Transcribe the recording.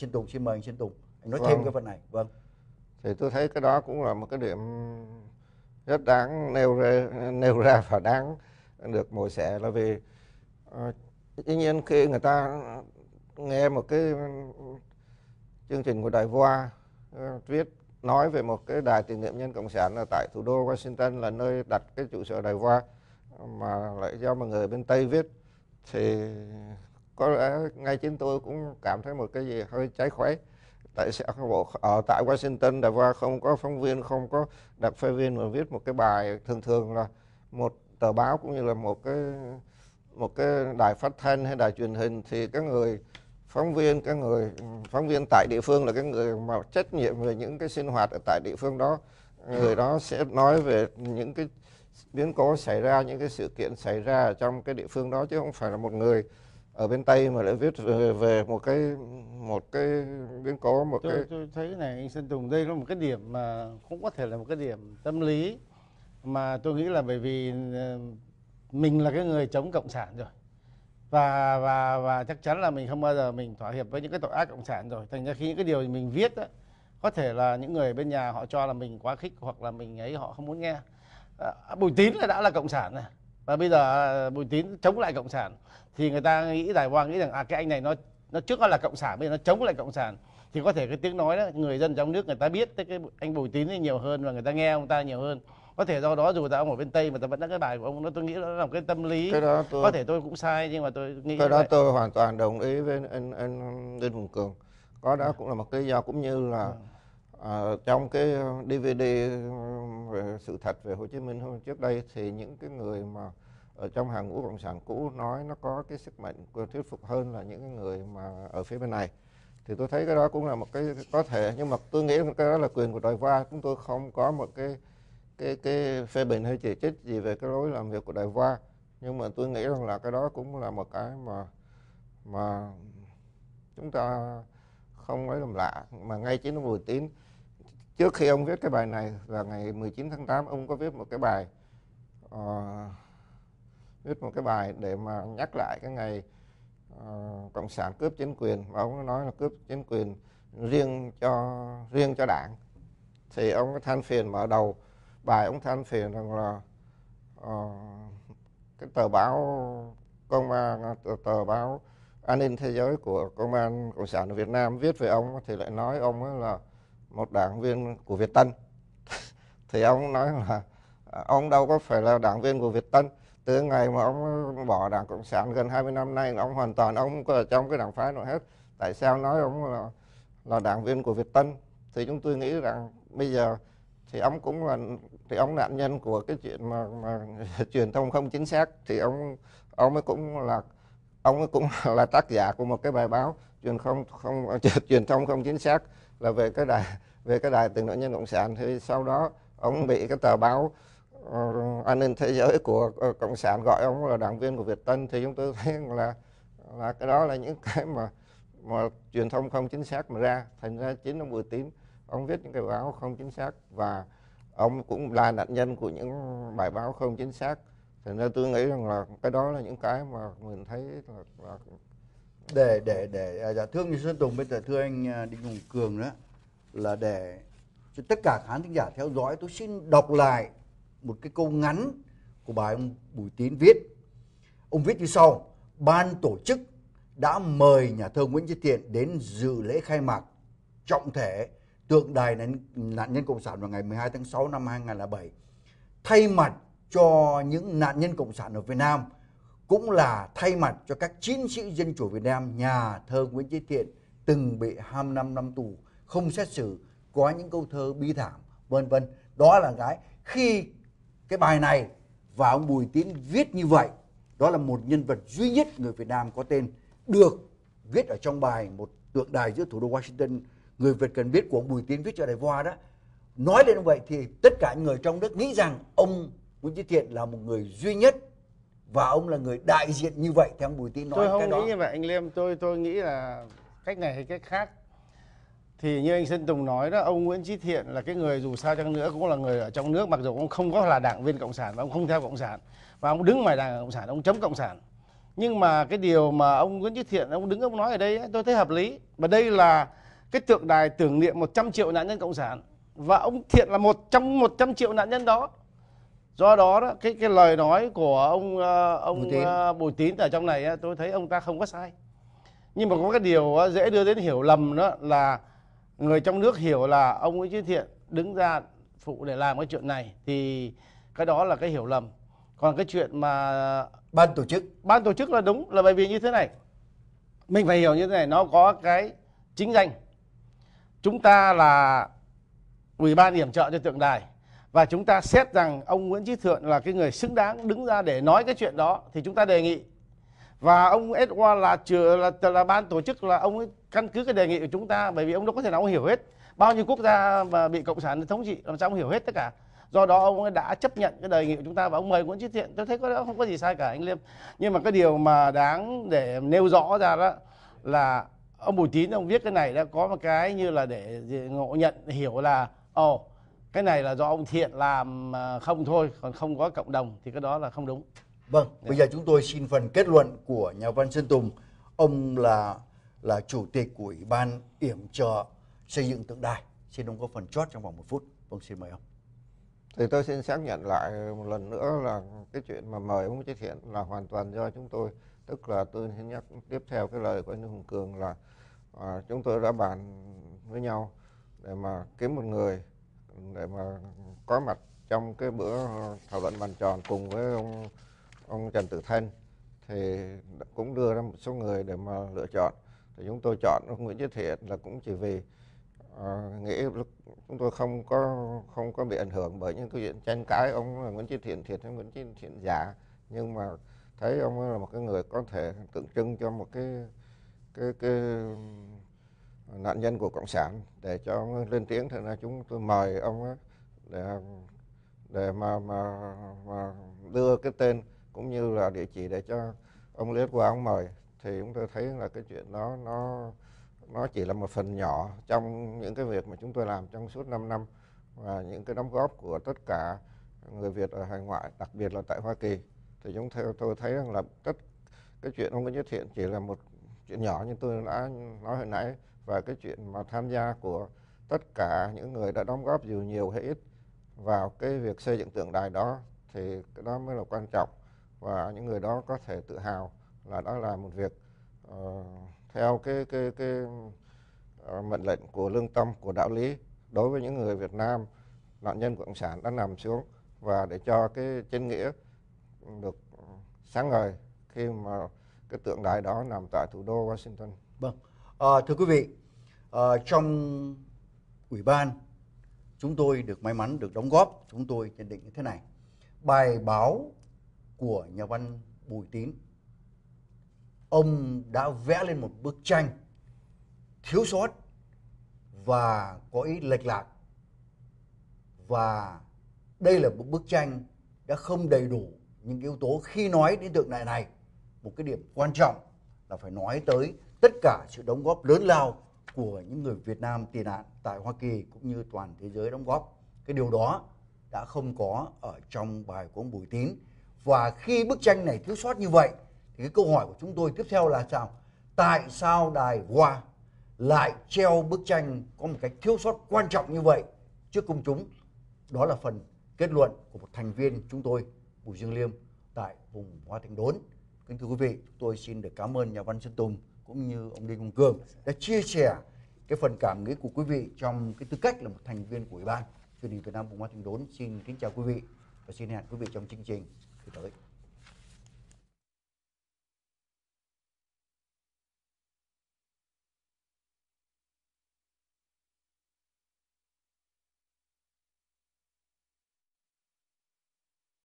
xin Tùng xin mời anh Sơn Tùng anh nói vâng. thêm cái phần này vâng thì tôi thấy cái đó cũng là một cái điểm rất đáng nêu ra, nêu ra và đáng được mổ xẻ là vì uh, tuy nhiên khi người ta nghe một cái chương trình của Đài Voa ờ, viết nói về một cái đài tiền nhiệm nhân cộng sản là tại thủ đô Washington là nơi đặt cái trụ sở Đài Voa mà lại do một người bên Tây viết thì có lẽ ngay chính tôi cũng cảm thấy một cái gì hơi trái khoái tại sao bộ ở tại Washington đã qua không có phóng viên không có đặc phái viên mà viết một cái bài thường thường là một tờ báo cũng như là một cái một cái đài phát thanh hay đài truyền hình thì các người phóng viên các người ừ, phóng viên tại địa phương là cái người mà trách nhiệm về những cái sinh hoạt ở tại địa phương đó người đó sẽ nói về những cái biến cố xảy ra những cái sự kiện xảy ra ở trong cái địa phương đó chứ không phải là một người ở bên tây mà lại viết về, về một cái một cái biến cố một tôi, cái tôi thấy này anh sơn tùng đây là một cái điểm mà cũng có thể là một cái điểm tâm lý mà tôi nghĩ là bởi vì ờ, mình là cái người chống cộng sản rồi và và và chắc chắn là mình không bao giờ mình thỏa hiệp với những cái tội ác cộng sản rồi thành ra khi những cái điều mình viết đó, có thể là những người bên nhà họ cho là mình quá khích hoặc là mình ấy họ không muốn nghe à, bùi tín là đã là cộng sản này và bây giờ à, bùi tín chống lại cộng sản thì người ta nghĩ đài loan nghĩ rằng à cái anh này nó nó trước nó là cộng sản bây giờ nó chống lại cộng sản thì có thể cái tiếng nói đó người dân trong nước người ta biết tới cái anh bùi tín ấy nhiều hơn và người ta nghe ông ta nhiều hơn có thể do đó dù là ông ở bên tây mà ta vẫn đã cái bài của ông nó tôi nghĩ nó là một cái tâm lý cái đó tôi, có thể tôi cũng sai nhưng mà tôi nghĩ cái đó vậy. tôi hoàn toàn đồng ý với anh anh Đinh Hùng Cường có đó dạ. cũng là một cái do cũng như là ừ À, trong cái DVD ờ, ờ, về sự thật về Hồ Chí Minh hôm trước đây thì những cái người mà ở trong hàng ngũ cộng sản cũ nói nó có cái sức mạnh thuyết phục hơn là những cái người mà ở phía bên này thì tôi thấy cái đó cũng là một cái có thể nhưng mà tôi nghĩ cái đó là quyền của đòi va chúng tôi không có một cái cái cái phê bình hay chỉ trích gì về cái lối làm việc của đài va nhưng mà tôi nghĩ rằng là cái đó cũng là một cái mà mà chúng ta không nói làm lạ mà ngay chính nó vừa Tín trước khi ông viết cái bài này là ngày 19 tháng 8 ông có viết một cái bài uh, viết một cái bài để mà nhắc lại cái ngày uh, cộng sản cướp chính quyền và ông nói là cướp chính quyền riêng cho riêng cho đảng thì ông than phiền mở đầu bài ông than phiền rằng là uh, cái tờ báo công an tờ, tờ báo an ninh thế giới của công an cộng sản Việt Nam viết về ông thì lại nói ông là một đảng viên của Việt Tân thì ông nói là à, ông đâu có phải là đảng viên của Việt Tân từ ngày mà ông bỏ đảng cộng sản gần 20 năm nay ông hoàn toàn ông có ở trong cái đảng phái nội hết tại sao nói ông là, là đảng viên của Việt Tân thì chúng tôi nghĩ rằng bây giờ thì ông cũng là thì ông nạn nhân của cái chuyện mà, mà truyền thông không chính xác thì ông ông ấy cũng là ông ấy cũng là tác giả của một cái bài báo truyền không không truyền thông không chính xác là về cái đài về cái đài tiếng nói nhân cộng sản thì sau đó ông bị cái tờ báo uh, an ninh thế giới của uh, cộng sản gọi ông là đảng viên của Việt Tân thì chúng tôi thấy là là cái đó là những cái mà mà truyền thông không chính xác mà ra thành ra chính ông bùi tím ông viết những cái báo không chính xác và ông cũng là nạn nhân của những bài báo không chính xác thành ra tôi nghĩ rằng là cái đó là những cái mà mình thấy là, là để để để à, dạ thưa ông Xuân Tùng bây giờ thưa anh à, Đinh Hùng Cường đó là để cho tất cả khán thính giả theo dõi tôi xin đọc lại một cái câu ngắn của bài ông Bùi Tín viết ông viết như sau ban tổ chức đã mời nhà thơ Nguyễn Chí Thiện đến dự lễ khai mạc trọng thể tượng đài nạn nhân cộng sản vào ngày 12 tháng 6 năm 2007 thay mặt cho những nạn nhân cộng sản ở Việt Nam cũng là thay mặt cho các chiến sĩ dân chủ Việt Nam nhà thơ Nguyễn Chí Thiện từng bị 25 năm tù không xét xử có những câu thơ bi thảm vân vân đó là cái khi cái bài này và ông Bùi Tiến viết như vậy đó là một nhân vật duy nhất người Việt Nam có tên được viết ở trong bài một tượng đài giữa thủ đô Washington người Việt cần biết của ông Bùi Tiến viết cho Đài Voa đó nói đến vậy thì tất cả những người trong nước nghĩ rằng ông Nguyễn Chí Thiện là một người duy nhất và ông là người đại diện như vậy theo ông Bùi Tiến nói tôi không cái nghĩ đó. như vậy anh Liêm tôi tôi nghĩ là cách này hay cách khác thì như anh Sơn Tùng nói đó ông Nguyễn Chí Thiện là cái người dù sao chăng nữa cũng là người ở trong nước mặc dù ông không có là đảng viên cộng sản và ông không theo cộng sản và ông đứng ngoài đảng cộng sản ông chống cộng sản nhưng mà cái điều mà ông Nguyễn Chí Thiện ông đứng ông nói ở đây tôi thấy hợp lý và đây là cái tượng đài tưởng niệm 100 triệu nạn nhân cộng sản và ông Thiện là một trong 100 triệu nạn nhân đó do đó, đó cái cái lời nói của ông ờ, ông Bùi Tín, ờ, Bùi Tín ở trong này tôi thấy ông ta không có sai nhưng mà có cái điều dễ đưa đến hiểu lầm đó là người trong nước hiểu là ông Nguyễn Chí Thiện đứng ra phụ để làm cái chuyện này thì cái đó là cái hiểu lầm còn cái chuyện mà ban tổ chức ban tổ chức là đúng là bởi vì như thế này mình phải hiểu như thế này nó có cái chính danh chúng ta là ủy ban điểm trợ cho tượng đài và chúng ta xét rằng ông Nguyễn Chí Thượng là cái người xứng đáng đứng ra để nói cái chuyện đó thì chúng ta đề nghị và ông Edward là trừ là, là ban tổ chức là ông ấy căn cứ cái đề nghị của chúng ta bởi vì ông đâu có thể nào ông hiểu hết bao nhiêu quốc gia mà bị cộng sản thống trị làm sao ông hiểu hết tất cả do đó ông ấy đã chấp nhận cái đề nghị của chúng ta và ông mời Nguyễn Chí Thiện tôi thấy có không có gì sai cả anh Liêm nhưng mà cái điều mà đáng để nêu rõ ra đó là ông Bùi Tín ông viết cái này đã có một cái như là để ngộ nhận hiểu là ồ oh, cái này là do ông thiện làm à, không thôi còn không có cộng đồng thì cái đó là không đúng vâng dạ. bây giờ chúng tôi xin phần kết luận của nhà văn sơn tùng ông là là chủ tịch của ủy ban yểm trợ xây dựng tượng đài xin ông có phần chót trong vòng một phút vâng xin mời ông thì tôi xin xác nhận lại một lần nữa là cái chuyện mà mời ông chí thiện là hoàn toàn do chúng tôi tức là tôi xin nhắc tiếp theo cái lời của anh hùng cường là à, chúng tôi đã bàn với nhau để mà kiếm một người để mà có mặt trong cái bữa thảo luận bàn tròn cùng với ông ông Trần Tử Thanh thì cũng đưa ra một số người để mà lựa chọn thì chúng tôi chọn ông Nguyễn Chí Thiện là cũng chỉ vì uh, nghĩ chúng tôi không có không có bị ảnh hưởng bởi những cái chuyện tranh cãi ông Nguyễn Chí Thiện thiệt hay Nguyễn Chí Thiện giả nhưng mà thấy ông là một cái người có thể tượng trưng cho một cái cái cái nạn nhân của cộng sản để cho ông lên tiếng thì là chúng tôi mời ông để để mà, mà mà đưa cái tên cũng như là địa chỉ để cho ông liếc qua ông mời thì chúng tôi thấy là cái chuyện đó nó nó chỉ là một phần nhỏ trong những cái việc mà chúng tôi làm trong suốt 5 năm và những cái đóng góp của tất cả người Việt ở hải ngoại đặc biệt là tại Hoa Kỳ thì chúng tôi thấy rằng là tất cái chuyện ông có Nhất Thiện chỉ là một chuyện nhỏ như tôi đã nói hồi nãy và cái chuyện mà tham gia của tất cả những người đã đóng góp dù nhiều hay ít vào cái việc xây dựng tượng đài đó thì cái đó mới là quan trọng và những người đó có thể tự hào là đó là một việc uh, theo cái cái cái uh, mệnh lệnh của lương tâm của đạo lý đối với những người Việt Nam nạn nhân của cộng sản đã nằm xuống và để cho cái chân nghĩa được sáng ngời khi mà cái tượng đài đó nằm tại thủ đô Washington. Vâng, à, thưa quý vị, À, trong ủy ban chúng tôi được may mắn được đóng góp chúng tôi nhận định như thế này bài báo của nhà văn Bùi Tín ông đã vẽ lên một bức tranh thiếu sót và có ý lệch lạc và đây là một bức tranh đã không đầy đủ những yếu tố khi nói đến tượng đài này một cái điểm quan trọng là phải nói tới tất cả sự đóng góp lớn lao của những người Việt Nam tị nạn tại Hoa Kỳ cũng như toàn thế giới đóng góp. Cái điều đó đã không có ở trong bài của ông Bùi Tín. Và khi bức tranh này thiếu sót như vậy thì cái câu hỏi của chúng tôi tiếp theo là sao? Tại sao Đài Hoa lại treo bức tranh có một cái thiếu sót quan trọng như vậy trước công chúng? Đó là phần kết luận của một thành viên chúng tôi, Bùi Dương Liêm tại vùng Hoa Thành Đốn. Kính thưa quý vị, tôi xin được cảm ơn nhà văn Xuân Tùng cũng như ông Đinh Công Cường đã chia sẻ cái phần cảm nghĩ của quý vị trong cái tư cách là một thành viên của Ủy ban truyền hình Việt Nam Vùng Hoa Thành Đốn. Xin kính chào quý vị và xin hẹn quý vị trong chương trình tới.